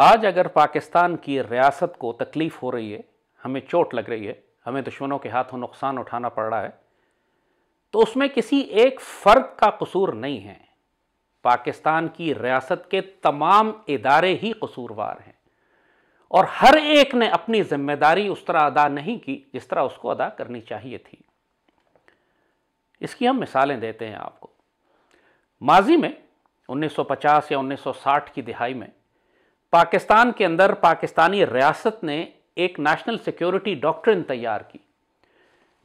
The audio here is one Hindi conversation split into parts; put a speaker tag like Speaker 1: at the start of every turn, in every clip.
Speaker 1: आज अगर पाकिस्तान की रियासत को तकलीफ़ हो रही है हमें चोट लग रही है हमें दुश्मनों के हाथों नुकसान उठाना पड़ रहा है तो उसमें किसी एक फ़र्द का कसूर नहीं है पाकिस्तान की रियासत के तमाम इदारे ही कसूरवार हैं और हर एक ने अपनी जिम्मेदारी उस तरह अदा नहीं की जिस तरह उसको अदा करनी चाहिए थी इसकी हम मिसालें देते हैं आपको माजी में 1950 या 1960 की दिहाई में पाकिस्तान के अंदर पाकिस्तानी रियासत ने एक नेशनल सिक्योरिटी डॉक्ट्रिन तैयार की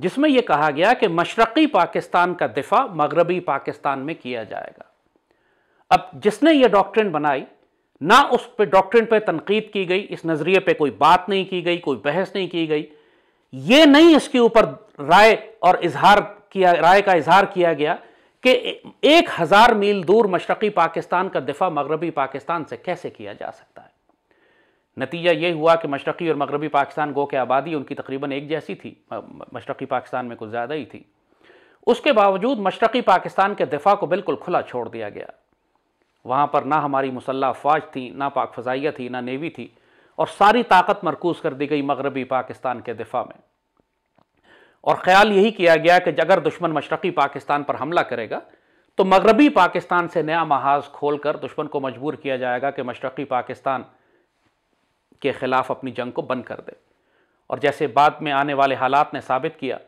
Speaker 1: जिसमें यह कहा गया कि मशरक़ी पाकिस्तान का दिफा मगरबी पाकिस्तान में किया जाएगा अब जिसने यह डॉक्ट्रिन बनाई ना उस पर डॉक्ट्रिन पर तनकीद की गई इस नज़रिए पर कोई बात नहीं की गई कोई बहस नहीं की गई ये नहीं इसके ऊपर राय और इजहार किया राय का इजहार किया गया कि एक हज़ार मील दूर मशरक़ी पाकिस्तान का दिफा मगरबी पाकिस्तान से कैसे किया जा सकता है नतीजा ये हुआ कि मशरक़ी और मगरबी पाकिस्तान गो के आबादी उनकी तकरीबन एक जैसी थी मशरक़ी पाकिस्तान में कुछ ज़्यादा ही थी उसके बावजूद मशरक़ी पाकिस्तान के दिफा को बिल्कुल खुला छोड़ दिया गया वहाँ पर ना हमारी मुसल्ह अफवाज थी ना पाक फजाइया थी ना नेवी थी और सारी ताकत मरकूज़ कर दी गई मगरबी पाकिस्तान के दिफा में और ख्याल यही किया गया कि अगर दुश्मन मशरक़ी पाकिस्तान पर हमला करेगा तो मगरबी पाकिस्तान से नया महाज खोल कर दुश्मन को मजबूर किया जाएगा कि मशरक़ी पाकिस्तान के ख़िलाफ़ अपनी जंग को बंद कर दे और जैसे बाद में आने वाले हालात ने साबित किया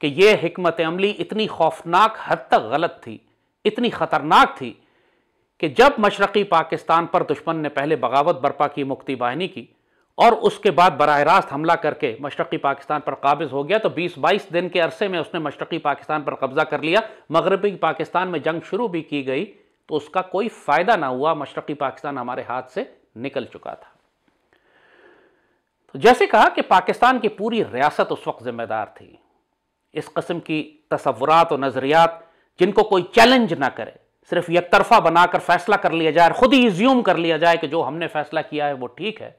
Speaker 1: कि यह हमत अमली इतनी खौफनाक हद तक गलत थी इतनी ख़तरनाक थी कि जब मशरक़ी पाकिस्तान पर दुश्मन ने पहले बगावत बर्पा की मुक्ति बाहिनी की और उसके बाद बरह रास्त हमला करके मशरक़ी पाकिस्तान पर काबिज़ हो गया तो 20-22 दिन के अरसे में उसने मशरक़ी पाकिस्तान पर कब्ज़ा कर लिया मगरबी पाकिस्तान में जंग शुरू भी की गई तो उसका कोई फ़ायदा ना हुआ मशरक़ी पाकिस्तान हमारे हाथ से निकल चुका था तो जैसे कहा कि पाकिस्तान की पूरी रियासत उस वक्त ज़िम्मेदार थी इस कस्म की तस्वुरात और नज़रियात जिनको कोई चैलेंज ना करे सिर्फ एक तरफा बनाकर फैसला कर लिया जाए खुद ही इज्यूम कर लिया जाए कि जो हमने फैसला किया है वो ठीक है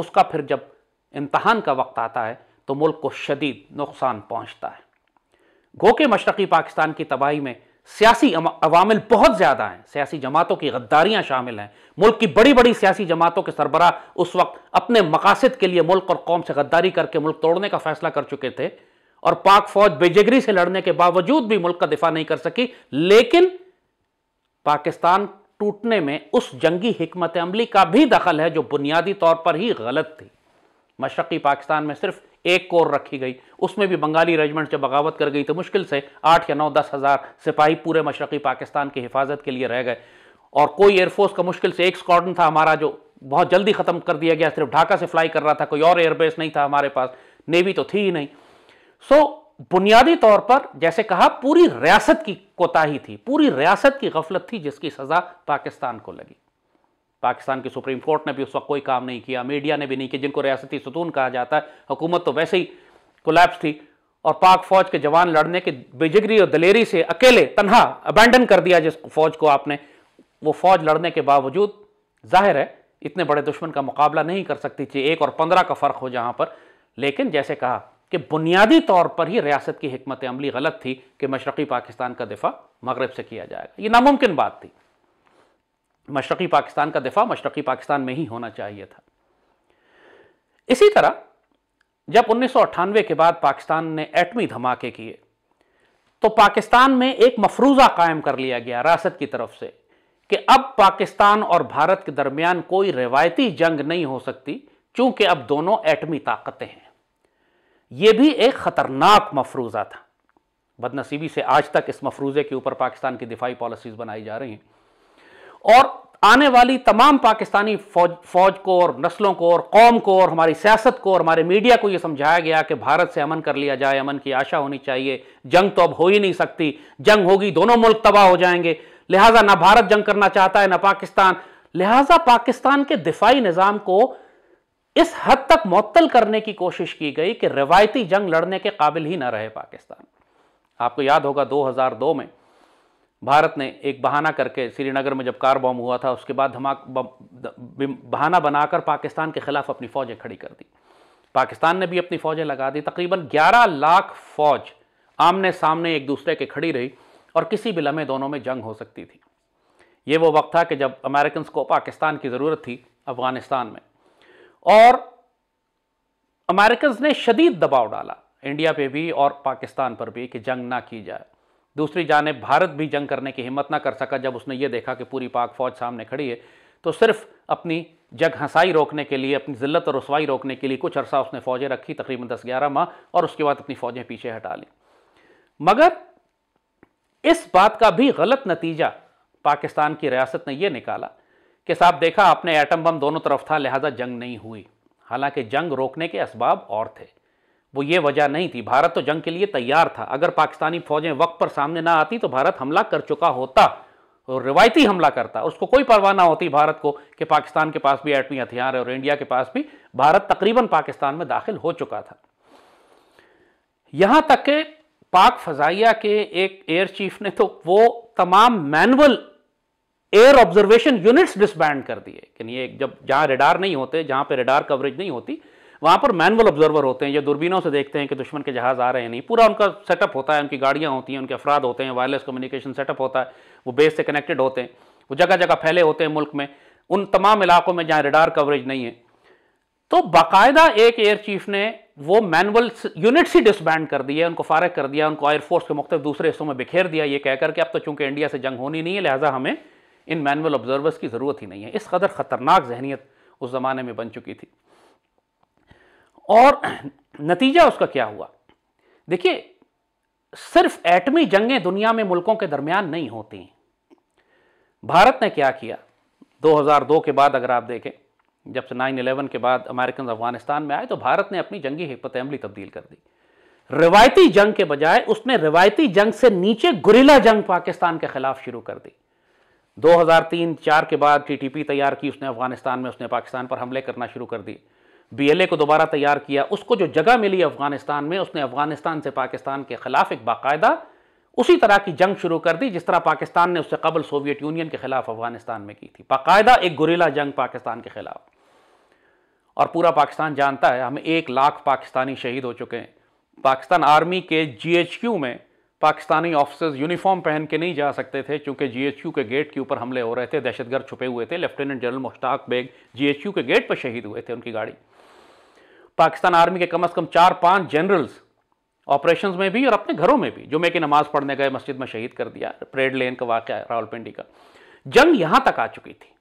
Speaker 1: उसका फिर जब इम्तहान का वक्त आता है तो मुल्क को शदीद नुकसान पहुँचता है गो के मशरक़ी पाकिस्तान की तबाही में सियासी अवामिल बहुत ज़्यादा हैं सियासी जमातों की गद्दारियाँ शामिल हैं मुल्क की बड़ी बड़ी सियासी जमातों के सरबरा उस वक्त अपने मकासद के लिए मुल्क और कौम से गद्दारी करके मुल्क तोड़ने का फैसला कर चुके थे और पाक फौज बेजगरी से लड़ने के बावजूद भी मुल्क का दिफा नहीं कर सकी लेकिन पाकिस्तान टूटने में उस जंगी हमत अमली का भी दखल है जो बुनियादी तौर पर ही गलत थी मशरक़ी पाकिस्तान में सिर्फ एक कोर रखी गई उसमें भी बंगाली रेजिमेंट जब बगावत कर गई तो मुश्किल से आठ या नौ दस हज़ार सिपाही पूरे मशरक़ी पाकिस्तान की हिफाजत के लिए रह गए और कोई एयरफोर्स का मुश्किल से एक स्क्वाडन था हमारा जो बहुत जल्दी ख़त्म कर दिया गया सिर्फ ढाका से फ्लाई कर रहा था कोई और एयरबेस नहीं था हमारे पास नेवी तो थी ही नहीं सो so, बुनियादी तौर पर जैसे कहा पूरी रियासत की कोताही थी पूरी रियासत की गफलत थी जिसकी सज़ा पाकिस्तान को लगी पाकिस्तान की सुप्रीम कोर्ट ने भी उस वक्त कोई काम नहीं किया मीडिया ने भी नहीं किया जिनको रियासती सतून कहा जाता है हुकूमत तो वैसे ही कोलैप्स थी और पाक फौज के जवान लड़ने के बेजिगरी और दलेरी से अकेले तनहा अबैंडन कर दिया जिस फौज को आपने वो फौज लड़ने के बावजूद जाहिर है इतने बड़े दुश्मन का मुकाबला नहीं कर सकती थी एक और पंद्रह का फ़र्क हो जहां पर लेकिन जैसे कहा कि बुनियादी तौर पर ही रियासत की हमत अमली गलत थी कि मशरक़ी पाकिस्तान का दिफा मगरब से किया जाएगा ये नामुमकिन बात थी मशरक़ी पाकिस्तान का दिफा मशरक़ी पाकिस्तान में ही होना चाहिए था इसी तरह जब उन्नीस के बाद पाकिस्तान ने एटमी धमाके किए तो पाकिस्तान में एक मफरूज़ा कायम कर लिया गया रियासत की तरफ से कि अब पाकिस्तान और भारत के दरमियान कोई रिवायती जंग नहीं हो सकती चूंकि अब दोनों एटमी ताकतें हैं ये भी एक ख़तरनाक मफरूज़ा था बदनसीबी से आज तक इस मफरूज़े के ऊपर पाकिस्तान की दिफाई पॉलिसीज़ बनाई जा रही हैं और आने वाली तमाम पाकिस्तानी फौज फौज को और नस्लों को और कौम को और हमारी सियासत को और हमारे मीडिया को ये समझाया गया कि भारत से अमन कर लिया जाए अमन की आशा होनी चाहिए जंग तो अब हो ही नहीं सकती जंग होगी दोनों मुल्क तबाह हो जाएंगे लिहाजा ना भारत जंग करना चाहता है ना पाकिस्तान लिहाजा पाकिस्तान के दिफाई निज़ाम को इस हद तक मअतल करने की कोशिश की गई कि रिवायती जंग लड़ने के काबिल ही ना रहे पाकिस्तान आपको याद होगा 2002 में भारत ने एक बहाना करके श्रीनगर में जब कार बॉम्ब हुआ था उसके बाद धमाक बहाना बनाकर पाकिस्तान के खिलाफ अपनी फौजें खड़ी कर दी पाकिस्तान ने भी अपनी फौजें लगा दी तकरीबन 11 लाख फौज आमने सामने एक दूसरे के खड़ी रही और किसी भी लम्हे दोनों में जंग हो सकती थी ये वो वक्त था कि जब अमेरिकन को पाकिस्तान की ज़रूरत थी अफ़गानिस्तान में और अमेरिकन ने शदीद दबाव डाला इंडिया पे भी और पाकिस्तान पर भी कि जंग ना की जाए दूसरी जानब भारत भी जंग करने की हिम्मत ना कर सका जब उसने ये देखा कि पूरी पाक फौज सामने खड़ी है तो सिर्फ अपनी जग हंसाई रोकने के लिए अपनी ज़िल्लत और रसवाई रोकने के लिए कुछ अरसा उसने फ़ौजें रखी तकरीबन दस ग्यारह माह और उसके बाद अपनी फ़ौजें पीछे हटा ली मगर इस बात का भी गलत नतीजा पाकिस्तान की रियासत ने यह निकाला कि साहब देखा आपने एटम बम दोनों तरफ था लिहाजा जंग नहीं हुई हालांकि जंग रोकने के इसबाब और थे वो ये वजह नहीं थी भारत तो जंग के लिए तैयार था अगर पाकिस्तानी फौजें वक्त पर सामने ना आती तो भारत हमला कर चुका होता और रिवायती हमला करता उसको कोई परवाह ना होती भारत को कि पाकिस्तान के पास भी एटमी हथियार है और इंडिया के पास भी भारत तकरीबन पाकिस्तान में दाखिल हो चुका था यहां तक के पाक फजाइया के एक एयर चीफ ने तो वो तमाम manual air observation units disband कर दिए कि एक जब जहां रेडार नहीं होते जहां पे रेडार कवरेज नहीं होती वहां पर मैनुअल ऑब्जर्वर होते हैं जो दूरबीनों से देखते हैं कि दुश्मन के जहाज़ आ रहे हैं नहीं पूरा उनका सेटअप होता है उनकी गाड़ियाँ होती हैं उनके अफराद होते हैं वायरलेस कम्युनिकेशन सेटअप होता है वो बेस से कनेक्टेड होते हैं वो जगह जगह फैले होते हैं मुल्क में उन तमाम इलाकों में जहाँ रेडार कवरेज नहीं है तो बाकायदा एक एयर चीफ ने वो मैनुअल यूनिट्स ही डिसबैंड कर दिए उनको फारग कर दिया उनको एयरफोर्स के मुख्तु दूसरे हिस्सों में बिखेर दिया ये कहकर के अब तो चूंकि इंडिया से जंग होनी नहीं है लिहाजा हमें इन मैनुअल ऑब्जर्वर्स की ज़रूरत ही नहीं है इस कदर ख़तरनाक जहनीत उस ज़माने में बन चुकी थी और नतीजा उसका क्या हुआ देखिए सिर्फ एटमी जंगें दुनिया में मुल्कों के दरमियान नहीं होती भारत ने क्या किया 2002 के बाद अगर आप देखें जब से 9/11 के बाद अमेरिकन अफगानिस्तान में आए तो भारत ने अपनी जंगी हिपत अमली तब्दील कर दी रिवायती जंग के बजाय उसने रिवायती जंग से नीचे गुरिला जंग पाकिस्तान के खिलाफ शुरू कर दी 2003 चार के बाद टीटीपी तैयार की उसने अफगानिस्तान में उसने पाकिस्तान पर हमले करना शुरू कर दिए बीएलए को दोबारा तैयार किया उसको जो जगह मिली अफगानिस्तान में उसने अफगानिस्तान से पाकिस्तान के खिलाफ एक बाकायदा उसी तरह की जंग शुरू कर दी जिस तरह पाकिस्तान ने उससे कबल सोवियत यूनियन के खिलाफ अफगानिस्तान में की थी बाकायदा एक गुरीला जंग पाकिस्तान के खिलाफ और पूरा पाकिस्तान जानता है हमें एक लाख पाकिस्तानी शहीद हो चुके हैं पाकिस्तान आर्मी के क्यू में पाकिस्तानी ऑफिसर्स यूनिफॉर्म पहन के नहीं जा सकते थे क्योंकि जीएचयू के गेट के ऊपर हमले हो रहे थे दहशतगर्द छुपे हुए थे lieutenant general Mushtaq Baig GHQ के गेट पर शहीद हुए थे उनकी गाड़ी पाकिस्तान आर्मी के कम अज़ कम चार पाँच जनरल्स ऑपरेशन में भी और अपने घरों में भी जुमे की नमाज़ पढ़ने गए मस्जिद में शहीद कर दिया परेड लेन का वाक़ रावलपिंडी का जंग यहाँ तक आ चुकी थी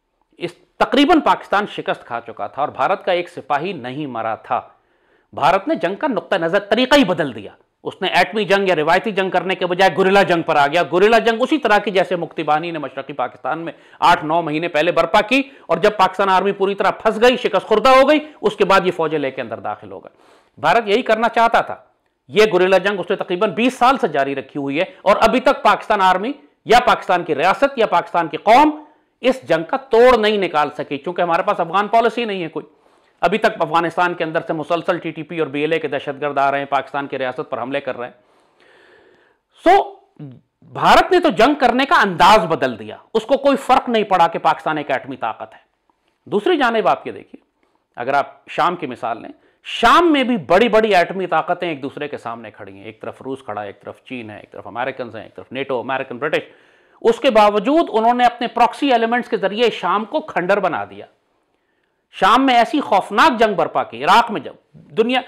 Speaker 1: इस तकरीबन पाकिस्तान शिकस्त खा चुका था और भारत का एक सिपाही नहीं मरा था भारत ने जंग का नुक़ नज़र तरीका ही बदल दिया उसने एटमी जंग या रिवायती जंग करने के बजाय गुरिला जंग पर आ गया गुरिला जंग उसी तरह की जैसे मुक्तिबानी ने मशरकी पाकिस्तान में आठ नौ महीने पहले बर्पा की और जब पाकिस्तान आर्मी पूरी तरह फंस गई शिकस्त खुर्दा हो गई उसके बाद ये फौजें लेके अंदर दाखिल हो गए भारत यही करना चाहता था यह गुरिला जंग उसने तकरीबन बीस साल से जारी रखी हुई है और अभी तक पाकिस्तान आर्मी या पाकिस्तान की रियासत या पाकिस्तान की कौम इस जंग का तोड़ नहीं निकाल सकी चूंकि हमारे पास अफगान पॉलिसी नहीं है कोई अभी तक अफगानिस्तान के अंदर से मुसलसल टीटीपी और बीएलए के दहशतगर्द आ रहे हैं पाकिस्तान की रियासत पर हमले कर रहे हैं सो भारत ने तो जंग करने का अंदाज बदल दिया उसको कोई फर्क नहीं पड़ा कि पाकिस्तान एक एटमी ताकत है दूसरी जानब आप ये देखिए अगर आप शाम की मिसाल लें शाम में भी बड़ी बड़ी एटमी ताकतें एक दूसरे के सामने खड़ी हैं एक तरफ रूस खड़ा है एक तरफ चीन है एक तरफ अमेरिकन हैं एक तरफ नेटो अमेरिकन ब्रिटिश उसके बावजूद उन्होंने अपने प्रॉक्सी एलिमेंट्स के जरिए शाम को खंडर बना दिया शाम में ऐसी खौफनाक जंग बर्पा की इराक में जब दुनिया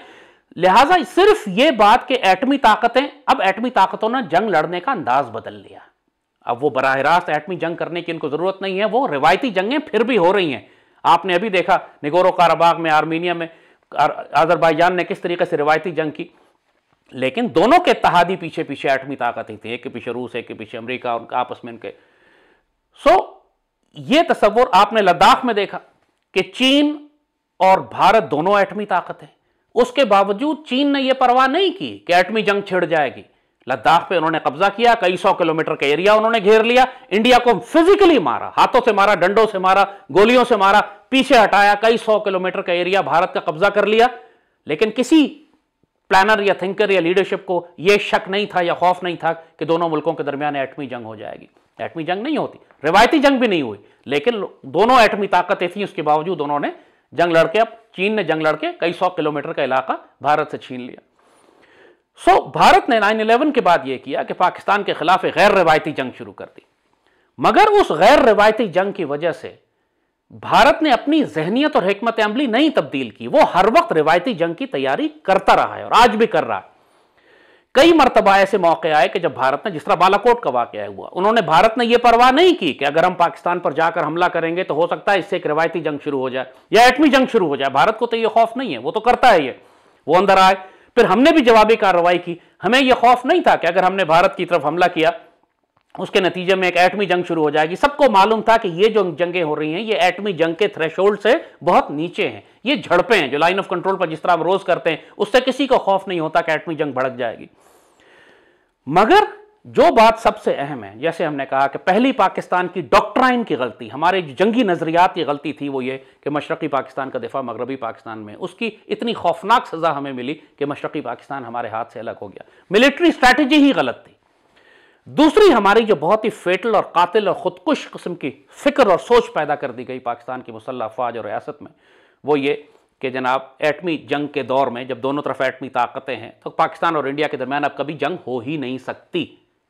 Speaker 1: लिहाजा सिर्फ ये बात कि एटमी ताकतें अब एटमी ताकतों ने जंग लड़ने का अंदाज बदल लिया अब वो बरह रास्त एटमी जंग करने की इनको ज़रूरत नहीं है वो रिवायती जंगें फिर भी हो रही हैं आपने अभी देखा निगोरो काराबाग में आर्मीनिया में आजरबाईजान ने किस तरीके से रिवायती जंग की लेकिन दोनों के तहादी पीछे पीछे एटमी ताकत ही थी एक के पीछे रूस एक के पीछे अमरीका उनका आपस में इनके सो ये तस्वुर आपने लद्दाख में देखा कि चीन और भारत दोनों एटमी ताकत है उसके बावजूद चीन ने यह परवाह नहीं की कि एटमी जंग छिड़ जाएगी लद्दाख पे उन्होंने कब्जा किया कई सौ किलोमीटर का एरिया उन्होंने घेर लिया इंडिया को फिजिकली मारा हाथों से मारा डंडों से मारा गोलियों से मारा पीछे हटाया कई सौ किलोमीटर का एरिया भारत का कब्जा कर लिया लेकिन किसी प्लानर या थिंकर या लीडरशिप को यह शक नहीं था या खौफ नहीं था कि दोनों मुल्कों के दरमियान एटमी जंग हो जाएगी एटमी जंग नहीं होती रिवायती जंग भी नहीं हुई लेकिन दोनों एटमी ताकतें थी उसके बावजूद उन्होंने जंग लड़के अब चीन ने जंग लड़के कई सौ किलोमीटर का इलाका भारत से छीन लिया सो so, भारत ने 9/11 के बाद यह किया कि पाकिस्तान के खिलाफ एक गैर रिवायती जंग शुरू कर दी मगर उस गैर रिवायती जंग की वजह से भारत ने अपनी जहनीत और हमत अमली नहीं तब्दील की वो हर वक्त रिवायती जंग की तैयारी करता रहा है और आज भी कर रहा है कई मरतबा ऐसे मौके आए कि जब भारत ने जिस तरह बालाकोट का वाक़ हुआ उन्होंने भारत ने यह परवाह नहीं की कि अगर हम पाकिस्तान पर जाकर हमला करेंगे तो हो सकता है इससे एक रिवायती जंग शुरू हो जाए या एटमी जंग शुरू हो जाए भारत को तो यह खौफ नहीं है वो तो करता है ये वो अंदर आए फिर हमने भी जवाबी कार्रवाई की हमें यह खौफ नहीं था कि अगर हमने भारत की तरफ हमला किया उसके नतीजे में एक एटमी जंग शुरू हो जाएगी सबको मालूम था कि ये जो जंगें हो रही हैं ये एटमी जंग के थ्रेशोल्ड से बहुत नीचे हैं ये झड़पें हैं जो लाइन ऑफ कंट्रोल पर जिस तरह हम रोज करते हैं उससे किसी को खौफ नहीं होता कि एटमी जंग भड़क जाएगी मगर जो बात सबसे अहम है जैसे हमने कहा कि पहली पाकिस्तान की डॉक्ट्राइन की गलती हमारे जंगी नज़रियात की गलती थी वो ये कि मशरक़ी पाकिस्तान का दिफा मगरबी पाकिस्तान में उसकी इतनी खौफनाक सज़ा हमें मिली कि मशरक़ी पाकिस्तान हमारे हाथ से अलग हो गया मिलिट्री स्ट्रैटेजी ही गलत थी दूसरी हमारी जो बहुत ही फेटल और कातिल और ख़ुदकुश किस्म की फ़िक्र और सोच पैदा कर दी गई पाकिस्तान की मुसल्ह अफवाज और रियासत में वो ये कि जनाब एटमी जंग के दौर में जब दोनों तरफ एटमी ताकतें हैं तो पाकिस्तान और इंडिया के दरमियान अब कभी जंग हो ही नहीं सकती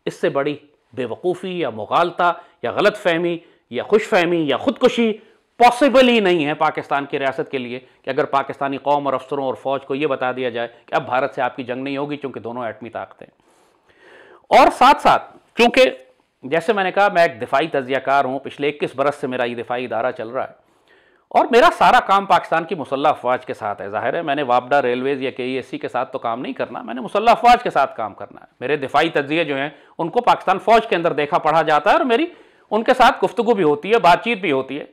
Speaker 1: इससे बड़ी बेवकूफ़ी या मुगालता या गलत फहमी या खुश फहमी या ख़ुदकुशी पॉसिबल ही नहीं है पाकिस्तान की रियासत के लिए कि अगर पाकिस्तानी कौम और अफसरों और फ़ौज को ये बता दिया जाए कि अब भारत से आपकी जंग नहीं होगी चूँकि दोनों एटमी ताकतें और साथ साथ चूँकि जैसे मैंने कहा मैं एक दिफाई कार हूँ पिछले इक्कीस बरस से मेरा ये दिफाई इदारा चल रहा है और मेरा सारा काम पाकिस्तान की मुसल्ह अफवाज के साथ है जाहिर है मैंने वापडा रेलवेज या के के साथ तो काम नहीं करना मैंने मुसल्ह अफवाज के साथ काम करना है मेरे दिफाई तजिए जो हैं उनको पाकिस्तान फौज के अंदर देखा पढ़ा जाता है और मेरी उनके साथ गुफ्तु भी होती है बातचीत भी होती है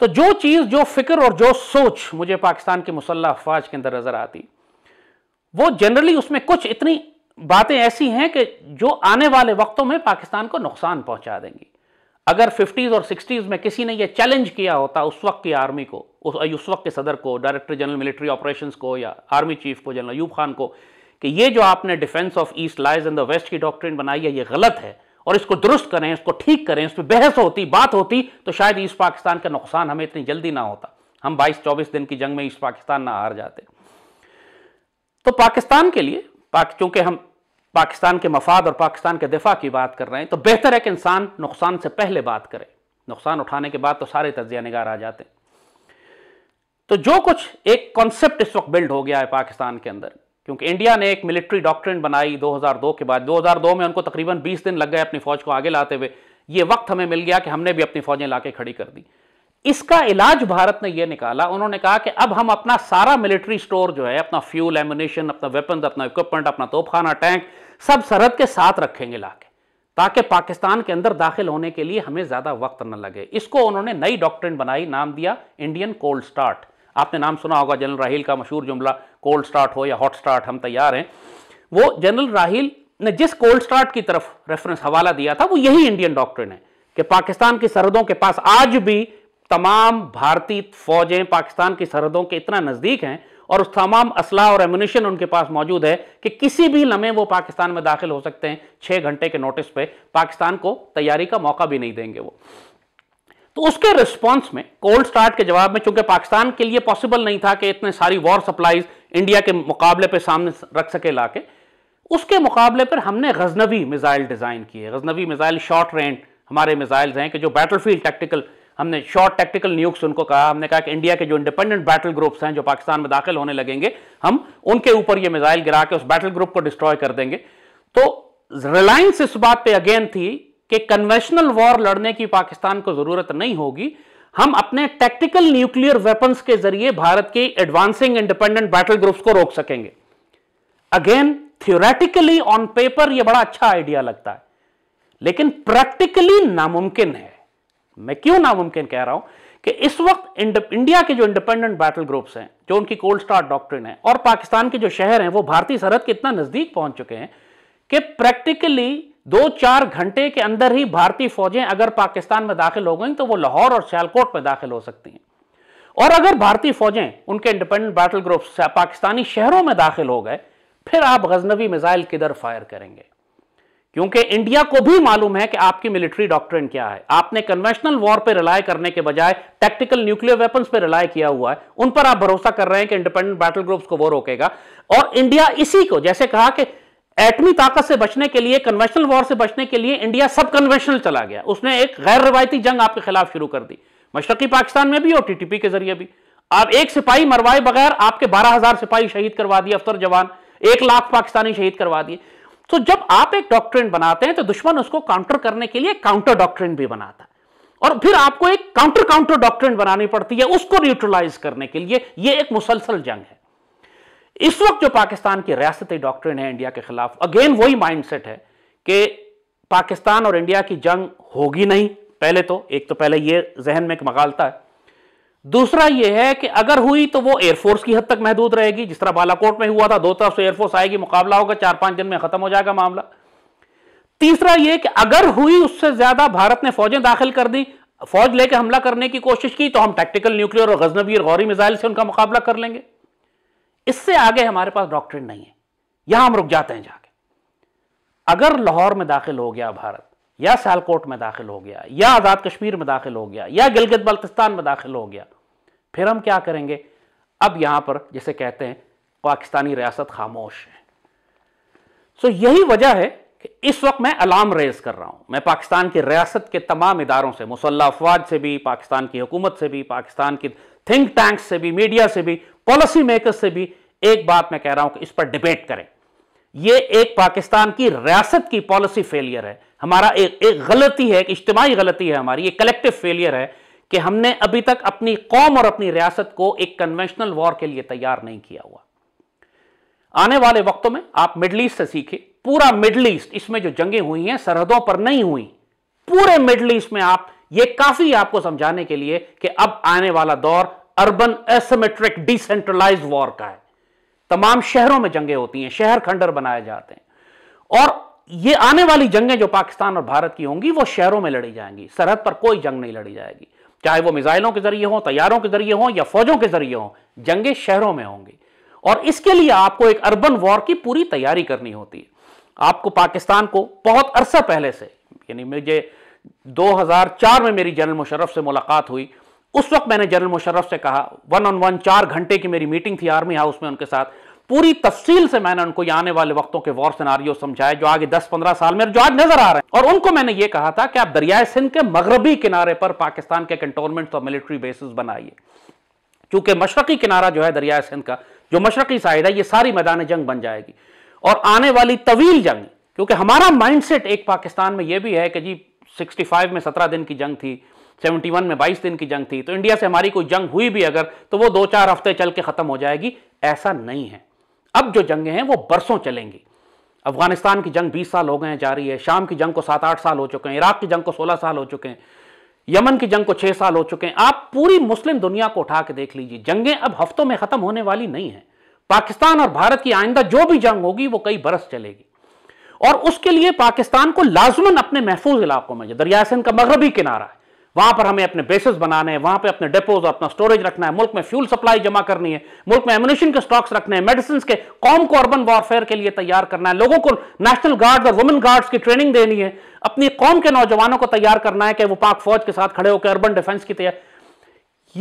Speaker 1: तो जो चीज़ जो फिक्र और जो सोच मुझे पाकिस्तान की मुसल्ह अफवाज के अंदर नज़र आती वो जनरली उसमें कुछ इतनी बातें ऐसी हैं कि जो आने वाले वक्तों में पाकिस्तान को नुकसान पहुंचा देंगी अगर 50s और 60s में किसी ने यह चैलेंज किया होता उस वक्त की आर्मी को उस उस वक्त के सदर को डायरेक्टर जनरल मिलिट्री ऑपरेशंस को या आर्मी चीफ को जनरल यूब खान को कि ये जो आपने defence of east lies in the west की डॉक्ट्रिन बनाई है ये गलत है और इसको दुरुस्त करें इसको ठीक करें इस पर बहस होती बात होती तो शायद ईस्ट पाकिस्तान का नुकसान हमें इतनी जल्दी ना होता हम 22-24 दिन की जंग में ईस्ट पाकिस्तान ना हार जाते तो पाकिस्तान के लिए चूंकि हम पाकिस्तान के मफाद और पाकिस्तान के दिफा की बात कर रहे हैं तो बेहतर है कि इंसान नुकसान से पहले बात करे नुकसान उठाने के बाद तो सारे तजिया निगार आ जाते हैं तो जो कुछ एक कॉन्सेप्ट इस वक्त बिल्ड हो गया है पाकिस्तान के अंदर क्योंकि इंडिया ने एक मिलिट्री डॉक्ट्रिन बनाई 2002 के बाद 2002 में उनको तकरीबन 20 दिन लग गए अपनी फौज को आगे लाते हुए ये वक्त हमें मिल गया कि हमने भी अपनी फौजें के खड़ी कर दी इसका इलाज भारत ने यह निकाला उन्होंने कहा कि अब हम अपना सारा मिलिट्री स्टोर जो है अपना फ्यूल एमुनेशन अपना वेपन अपना इक्विपमेंट अपना तोपखाना टैंक सब सरहद के साथ रखेंगे लाके ताकि पाकिस्तान के अंदर दाखिल होने के लिए हमें ज़्यादा वक्त न लगे इसको उन्होंने नई डॉक्ट्रिन बनाई नाम दिया इंडियन कोल्ड स्टार्ट आपने नाम सुना होगा जनरल राहिल का मशहूर जुमला कोल्ड स्टार्ट हो या हॉट स्टार्ट हम तैयार हैं वो जनरल राहिल ने जिस कोल्ड स्टार्ट की तरफ रेफरेंस हवाला दिया था वो यही इंडियन डॉक्ट्रिन है कि पाकिस्तान की सरहदों के पास आज भी तमाम भारतीय फौजें पाकिस्तान की सरहदों के इतना नज़दीक हैं और उस तमाम असला और एमुनिशन उनके पास मौजूद है कि किसी भी लम्हे वो पाकिस्तान में दाखिल हो सकते हैं छः घंटे के नोटिस पे पाकिस्तान को तैयारी का मौका भी नहीं देंगे वो तो उसके रिस्पांस में कोल्ड स्टार्ट के जवाब में चूंकि पाकिस्तान के लिए पॉसिबल नहीं था कि इतने सारी वॉर सप्लाईज इंडिया के मुकाबले पर सामने रख सके ला उसके मुकाबले पर हमने गजनवी मिज़ाइल डिज़ाइन की है गजनवी मिज़ाइल शॉर्ट रेंज हमारे मिज़ाइल्स हैं कि जो बैटलफील्ड टैक्टिकल हमने शॉर्ट टैक्टिकल नियुक्स उनको कहा हमने कहा कि इंडिया के जो इंडिपेंडेंट बैटल ग्रुप्स हैं जो पाकिस्तान में दाखिल होने लगेंगे हम उनके ऊपर ये मिसाइल गिरा के उस बैटल ग्रुप को डिस्ट्रॉय कर देंगे तो रिलायंस इस बात पे अगेन थी कि कन्वेंशनल वॉर लड़ने की पाकिस्तान को जरूरत नहीं होगी हम अपने टेक्टिकल न्यूक्लियर वेपन्स के जरिए भारत की एडवांसिंग इंडिपेंडेंट बैटल ग्रुप्स को रोक सकेंगे अगेन थियोरेटिकली ऑन पेपर यह बड़ा अच्छा आइडिया लगता है लेकिन प्रैक्टिकली नामुमकिन है मैं क्यों नामुमकिन कह रहा हूं कि इस वक्त इंडिया के जो इंडिपेंडेंट बैटल ग्रुप्स हैं जो उनकी कोल्ड स्टार डॉक्ट्रिन है और पाकिस्तान के जो शहर हैं वो भारतीय सरहद के इतना नजदीक पहुंच चुके हैं कि प्रैक्टिकली दो चार घंटे के अंदर ही भारतीय फौजें अगर पाकिस्तान में दाखिल हो गई तो वो लाहौर और सियालकोट में दाखिल हो सकती हैं और अगर भारतीय फौजें उनके इंडिपेंडेंट बैटल ग्रुप पाकिस्तानी शहरों में दाखिल हो गए फिर आप गजनवी मिजाइल किधर फायर करेंगे क्योंकि इंडिया को भी मालूम है कि आपकी मिलिट्री डॉक्ट्रिन क्या है आपने कन्वेंशनल वॉर पर रिलाय करने के बजाय टैक्टिकल न्यूक्लियर वेपन्स पर रिलाय किया हुआ है उन पर आप भरोसा कर रहे हैं कि इंडिपेंडेंट बैटल ग्रुप्स को वो रोकेगा और इंडिया इसी को जैसे कहा कि एटमी ताकत से बचने के लिए कन्वेंशनल वॉर से बचने के लिए इंडिया सब कन्वेंशनल चला गया उसने एक गैर रिवायती जंग आपके खिलाफ शुरू कर दी मशरकी पाकिस्तान में भी और टीटीपी के जरिए भी आप एक सिपाही मरवाए बगैर आपके बारह हजार सिपाही शहीद करवा दिए अफसर जवान एक लाख पाकिस्तानी शहीद करवा दिए तो जब आप एक डॉक्ट्रिन बनाते हैं तो दुश्मन उसको काउंटर करने के लिए काउंटर डॉक्ट्रिन भी बनाता है और फिर आपको एक काउंटर काउंटर डॉक्ट्रिन बनानी पड़ती है उसको न्यूट्रलाइज करने के लिए यह एक मुसलसल जंग है इस वक्त जो पाकिस्तान की रियासती डॉक्ट्रिन है इंडिया के खिलाफ अगेन वही माइंडसेट है कि पाकिस्तान और इंडिया की जंग होगी नहीं पहले तो एक तो पहले यह जहन में एक मगालता है दूसरा यह है कि अगर हुई तो वो एयरफोर्स की हद तक महदूद रहेगी जिस तरह बालाकोट में हुआ था दो तरफ से एयरफोर्स आएगी मुकाबला होगा चार पांच दिन में खत्म हो जाएगा मामला तीसरा यह कि अगर हुई उससे ज्यादा भारत ने फौजें दाखिल कर दी फौज लेकर हमला करने की कोशिश की तो हम टैक्टिकल न्यूक्लियर और गजनबी और गौरी मिसाइल से उनका मुकाबला कर लेंगे इससे आगे हमारे पास डॉक्टर नहीं है यहां हम रुक जाते हैं जाके अगर लाहौर में दाखिल हो गया भारत या सालकोट में दाखिल हो गया या आज़ाद कश्मीर में दाखिल हो गया या गिलगित बल्तिस्तान में दाखिल हो गया फिर हम क्या करेंगे अब यहां पर जैसे कहते हैं पाकिस्तानी रियासत खामोश है सो यही वजह है कि इस वक्त मैं अलार्म रेज कर रहा हूं मैं पाकिस्तान की रियासत के तमाम इदारों से मुसल्ला अफवाज से भी पाकिस्तान की हुकूमत से भी पाकिस्तान की थिंक टैंक से भी मीडिया से भी पॉलिसी मेकर से भी एक बात मैं कह रहा हूं कि इस पर डिबेट करें ये एक पाकिस्तान की रियासत की पॉलिसी फेलियर है हमारा एक एक गलती है एक इज्तमाही गलती है हमारी ये कलेक्टिव फेलियर है कि हमने अभी तक अपनी कौम और अपनी रियासत को एक कन्वेंशनल वॉर के लिए तैयार नहीं किया हुआ आने वाले वक्तों में आप मिडल ईस्ट से सीखे पूरा मिडल ईस्ट इसमें जो जंगें हुई हैं सरहदों पर नहीं हुई पूरे मिडल ईस्ट में आप ये काफी आपको समझाने के लिए कि अब आने वाला दौर अर्बन एसमेट्रिक डिसेंट्रलाइज वॉर का है तमाम शहरों में जंगें होती हैं शहर खंडर बनाए जाते हैं और ये आने वाली जंगें जो पाकिस्तान और भारत की होंगी वो शहरों में लड़ी जाएंगी सरहद पर कोई जंग नहीं लड़ी जाएगी चाहे वो मिज़ाइलों के ज़रिए हों तैयारों के ज़रिए हों या फ़ौजों के ज़रिए हों जंगे शहरों में होंगी और इसके लिए आपको एक अर्बन वॉर की पूरी तैयारी करनी होती है आपको पाकिस्तान को बहुत अरसा पहले से यानी मुझे 2004 में मेरी जनरल मुशर्रफ से मुलाकात हुई उस वक्त मैंने जनरल मुशर्रफ से कहा वन ऑन वन चार घंटे की मेरी मीटिंग थी आर्मी हाउस में उनके साथ पूरी तफसील से मैंने उनको आने वाले वक्तों के वॉर सिनारियो समझाए जो आगे 10-15 साल में जो आज नजर आ रहे हैं और उनको मैंने ये कहा था कि आप दरियाए सिंध के मगरबी किनारे पर पाकिस्तान के कंटोनमेंट्स और मिलिट्री बेसिस बनाइए क्योंकि मशरकी किनारा जो है दरियाए सिंध का जो मशरकी साइड है ये सारी मैदान जंग बन जाएगी और आने वाली तवील जंग क्योंकि हमारा माइंडसेट एक पाकिस्तान में यह भी है कि जी 65 में 17 दिन की जंग थी 71 में 22 दिन की जंग थी तो इंडिया से हमारी कोई जंग हुई भी अगर तो वो दो चार हफ्ते चल के खत्म हो जाएगी ऐसा नहीं है अब जो जंगें हैं वो बरसों चलेंगी अफगानिस्तान की जंग 20 साल हो गए हैं रही है शाम की जंग को सात आठ साल हो चुके हैं इराक की जंग को 16 साल हो चुके हैं यमन की जंग को 6 साल हो चुके हैं आप पूरी मुस्लिम दुनिया को उठा के देख लीजिए जंगें अब हफ्तों में ख़त्म होने वाली नहीं है पाकिस्तान और भारत की आइंदा जो भी जंग होगी वो कई बरस चलेगी और उसके लिए पाकिस्तान को लाजमन अपने महफूज इलाकों में दरिया सिंध का मगरबी किनारा है वहां पर हमें अपने बेसिस बनाने हैं वहां पर अपने डेपोज अपना स्टोरेज रखना है मुल्क में फ्यूल सप्लाई जमा करनी है मुल्क में एम्यूनिशन के स्टॉक्स रखने हैं मेडिसिन के कॉम को अर्बन वॉरफेयर के लिए तैयार करना है लोगों को नेशनल गार्ड और वुमेन गार्ड्स की ट्रेनिंग देनी है अपनी कौम के नौजवानों को तैयार करना है कि वो पाक फौज के साथ खड़े होकर अर्बन डिफेंस की तैयार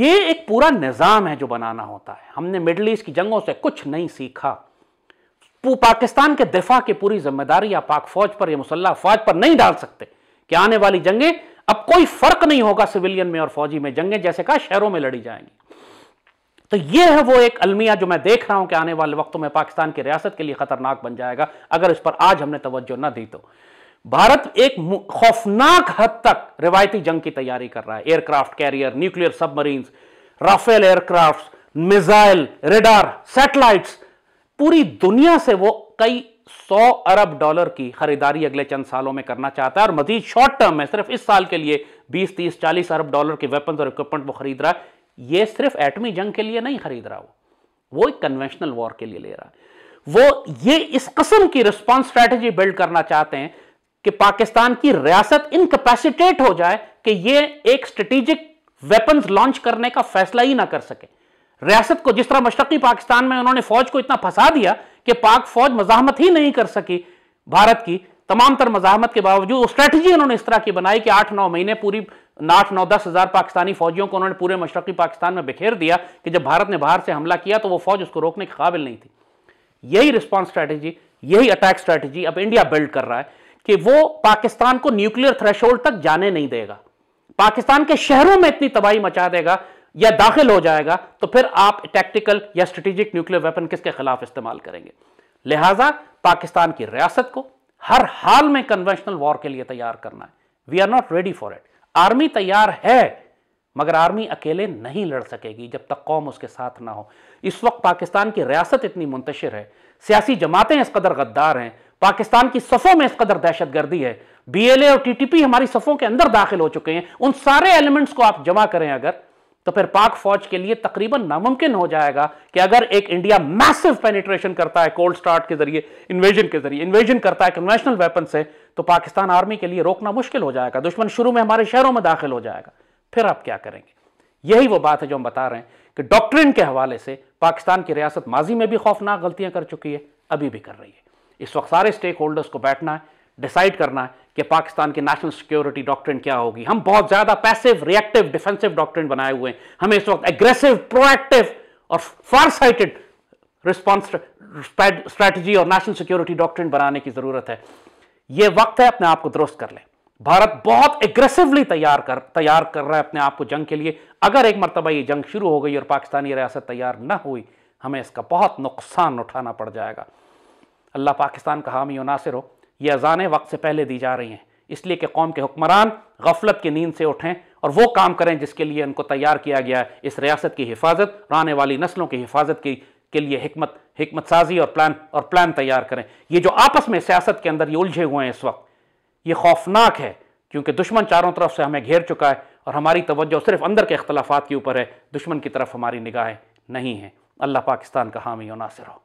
Speaker 1: ये एक पूरा निज़ाम है जो बनाना होता है हमने मिडल ईस्ट की जंगों से कुछ नहीं सीखा पाकिस्तान के दिफा की पूरी जिम्मेदारी या पाक फौज पर या मुसल्ला फौज पर नहीं डाल सकते कि आने वाली जंगें अब कोई फर्क नहीं होगा सिविलियन में और फौजी में जंगें जैसे कहा शहरों में लड़ी जाएंगी तो ये है वो एक अलमिया जो मैं देख रहा हूं कि आने वाले वक्तों में पाकिस्तान की रियासत के लिए खतरनाक बन जाएगा अगर इस पर आज हमने तवज्जो ना दी तो भारत एक खौफनाक हद तक रिवायती जंग की तैयारी कर रहा है aircraft carrier nuclear submarine Rafale aircraft missile radar satellites पूरी दुनिया से वो कई 100 अरब डॉलर की खरीदारी अगले चंद सालों में करना चाहता है और मजीद शॉर्ट टर्म में सिर्फ इस साल के लिए 20, 30, 40 अरब डॉलर के वेपन्स और इक्विपमेंट वो खरीद रहा है ये सिर्फ एटमी जंग के लिए नहीं खरीद रहा वो वो एक कन्वेंशनल वॉर के लिए ले रहा है वो ये इस कस्म की रिस्पॉन्स स्ट्रैटेजी बिल्ड करना चाहते हैं कि पाकिस्तान की रियासत इनकेपेसिटेट हो जाए कि ये एक स्ट्रेटेजिक वेपन्स लॉन्च करने का फैसला ही ना कर सके रियासत को जिस तरह मशरकी पाकिस्तान में उन्होंने फौज को इतना फंसा दिया कि पाक फौज मजामत ही नहीं कर सकी भारत की तमाम तर मजामत के बावजूद स्ट्रैटेजी उन्होंने इस तरह की बनाई कि आठ नौ महीने पूरी आठ नौ दस हज़ार पाकिस्तानी फौजियों को उन्होंने पूरे मशरकी पाकिस्तान में बिखेर दिया कि जब भारत ने बाहर से हमला किया तो वो फौज उसको रोकने के काबिल नहीं थी यही रिस्पॉन्स स्ट्रैटेजी यही अटैक स्ट्रैटेजी अब इंडिया बिल्ड कर रहा है कि वो पाकिस्तान को न्यूक्लियर थ्रेशोल्ड तक जाने नहीं देगा पाकिस्तान के शहरों में इतनी तबाही मचा देगा या दाखिल हो जाएगा तो फिर आप टैक्टिकल या स्ट्रेटेजिक न्यूक्लियर वेपन किसके खिलाफ इस्तेमाल करेंगे लिहाजा पाकिस्तान की रियासत को हर हाल में कन्वेंशनल वॉर के लिए तैयार करना है we are not ready for it army तैयार है मगर आर्मी अकेले नहीं लड़ सकेगी जब तक कौम उसके साथ ना हो इस वक्त पाकिस्तान की रियासत इतनी मुंतशिर है सियासी जमातें इस कदर गद्दार हैं पाकिस्तान की सफ़ों में इस कदर दहशत गर्दी है बी एल ए और टी टी पी हमारी सफ़ों के अंदर दाखिल हो चुके हैं उन सारे एलिमेंट्स को आप जमा करें अगर तो फिर पाक फौज के लिए तकरीबन नामुमकिन हो जाएगा कि अगर एक इंडिया मैसिव पेनिट्रेशन करता है कोल्ड स्टार्ट के जरिए इन्वेजन के जरिए इन्वेजन करता है कन्वेंशनल वेपन से तो पाकिस्तान आर्मी के लिए रोकना मुश्किल हो जाएगा दुश्मन शुरू में हमारे शहरों में दाखिल हो जाएगा फिर आप क्या करेंगे यही वो बात है जो हम बता रहे हैं कि डॉक्ट्रिन के हवाले से पाकिस्तान की रियासत माजी में भी खौफनाक गलतियां कर चुकी है अभी भी कर रही है इस वक्त सारे स्टेक होल्डर्स को बैठना है डिसाइड करना है कि पाकिस्तान की नेशनल सिक्योरिटी डॉक्ट्रिन क्या होगी हम बहुत ज्यादा पैसिव रिएक्टिव डिफेंसिव डॉक्ट्रिन बनाए हुए हैं हमें इस वक्त एग्रेसिव प्रोएक्टिव और फार साइटेड रिस्पॉन्स स्ट्रैटेजी और नेशनल सिक्योरिटी डॉक्ट्रिन बनाने की जरूरत है यह वक्त है अपने आप को दुरुस्त कर लें भारत बहुत एग्रेसिवली तैयार कर तैयार कर रहा है अपने आप को जंग के लिए अगर एक मरतबा ये जंग शुरू हो गई और पाकिस्तानी रियासत तैयार ना हुई हमें इसका बहुत नुकसान उठाना पड़ जाएगा अल्लाह पाकिस्तान का हामी नासिर हो ये अजानें वक्त से पहले दी जा रही हैं इसलिए कि कौम के हुक्मरान गफलत की नींद से उठें और वो काम करें जिसके लिए उनको तैयार किया गया है इस रियासत की हिफाजत और आने वाली नस्लों की हिफाजत की के लिए हमत हमत साजी और प्लान और प्लान तैयार करें ये जो आपस में सियासत के अंदर ये उलझे हुए हैं इस वक्त ये खौफनाक है क्योंकि दुश्मन चारों तरफ से हमें घेर चुका है और हमारी तवज्जो सिर्फ अंदर के अख्तलाफात के ऊपर है दुश्मन की तरफ हमारी निगाहें नहीं हैं अल्लाह पाकिस्तान का हामी और नासिर हो